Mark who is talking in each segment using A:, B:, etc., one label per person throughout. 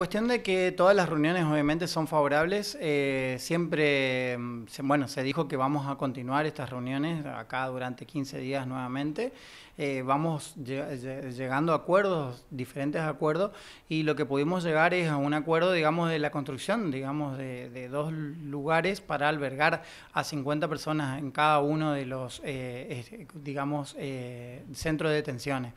A: Cuestión de que todas las reuniones obviamente son favorables. Eh, siempre, mm, bueno, se dijo que vamos a continuar estas reuniones acá durante 15 días nuevamente. Eh, vamos llegando a acuerdos, diferentes acuerdos, y lo que pudimos llegar es a un acuerdo, digamos, de la construcción, digamos, de, dos lugares para albergar a 50 personas en cada uno de los, eh, digamos, centros de detenciones.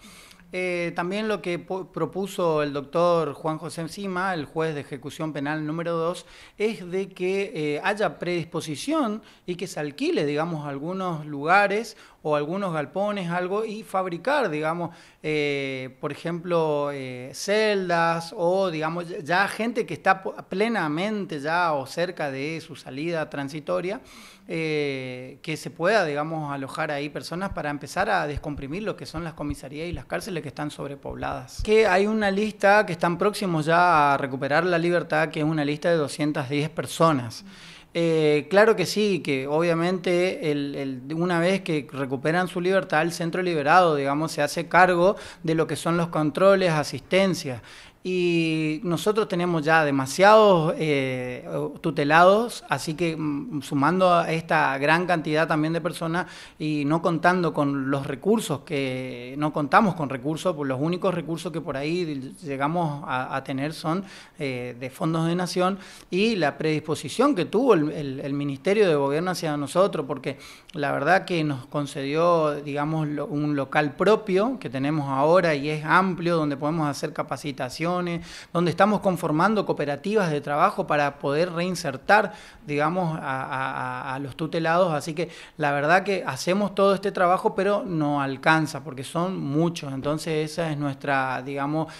A: Eh, también lo que propuso el doctor Juan José Encima, el juez de ejecución penal número 2, es de que eh, haya predisposición y que se alquile, digamos, algunos lugares o algunos galpones, algo, y fabricar, digamos, eh, por ejemplo, celdas o, digamos, ya gente que está plenamente ya o cerca de su salida transitoria, que se pueda, digamos, alojar ahí personas para empezar a descomprimir lo que son las comisarías y las cárceles que están sobrepobladas. Que hay una lista que están próximos ya a recuperar la libertad, que es una lista de 210 personas. Eh, claro que sí, que obviamente una vez que recuperan su libertad, el centro liberado, digamos, se hace cargo de lo que son los controles, asistencia y nosotros tenemos ya demasiados eh, tutelados, así que mm, sumando a esta gran cantidad también de personas y no contando con los recursos que no contamos con recursos, pues los únicos recursos que por ahí llegamos a, tener son eh, de fondos de nación y la predisposición que tuvo el, Ministerio de Gobierno hacia nosotros, porque la verdad que nos concedió, digamos, un local propio que tenemos ahora y es amplio, donde podemos hacer capacitación donde estamos conformando cooperativas de trabajo para poder reinsertar, digamos, a, los tutelados. Así que la verdad que hacemos todo este trabajo, pero no alcanza, porque son muchos. Entonces esa es nuestra, digamos,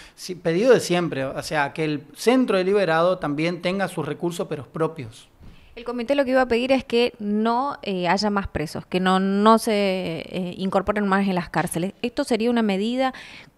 A: pedido de siempre, o sea, que el centro deliberado también tenga sus recursos, pero propios.
B: El comité lo que iba a pedir es que no eh, haya más presos, que no, no se eh, incorporen más en las cárceles. ¿Esto sería una medida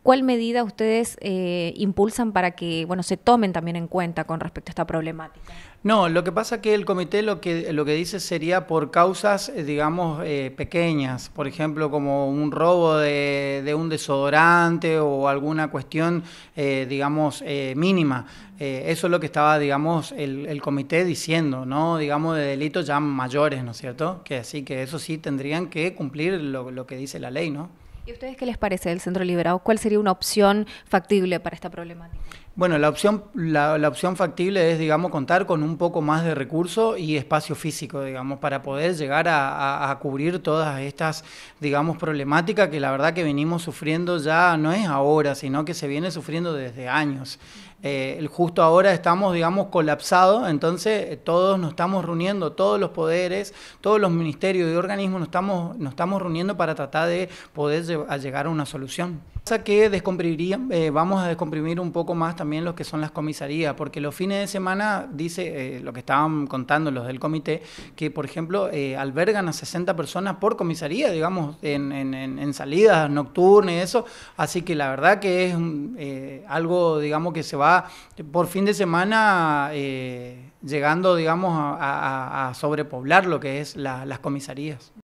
B: ¿Cuál medida ustedes eh, impulsan para que bueno, se tomen también en cuenta con respecto a esta problemática?
A: No, lo que pasa es que el comité lo que, lo que dice sería por causas, eh, digamos, eh, pequeñas, por ejemplo, como un robo de, un desodorante o alguna cuestión, digamos, mínima. eso es lo que estaba, digamos, el, el, comité diciendo, ¿no? Digamos, de delitos ya mayores, ¿no es cierto? Que así que eso sí tendrían que cumplir lo, lo que dice la ley, ¿no?
B: ¿Y ustedes qué les parece el Centro Liberado? ¿Cuál sería una opción factible para esta problemática?
A: Bueno, la opción, la, la, opción factible es, digamos, contar con un poco más de recurso y espacio físico, digamos, para poder llegar a, a, cubrir todas estas, digamos, problemáticas que la verdad que venimos sufriendo ya no es ahora, sino que se viene sufriendo desde años. Eh, justo ahora estamos, digamos, colapsados, entonces eh, todos nos estamos reuniendo, todos los poderes, todos los ministerios y organismos nos estamos, nos estamos reuniendo para tratar de poder llegar a una solución. Cosa que descomprimiría, eh, vamos a descomprimir un poco más también también los que son las comisarías, porque los fines de semana, dice eh, lo que estaban contando los del comité, que por ejemplo eh, albergan a 60 personas por comisaría, digamos, en, en, salidas nocturnas y eso, así que la verdad que es eh, algo, digamos, que se va por fin de semana llegando, digamos, a, sobrepoblar lo que es las comisarías.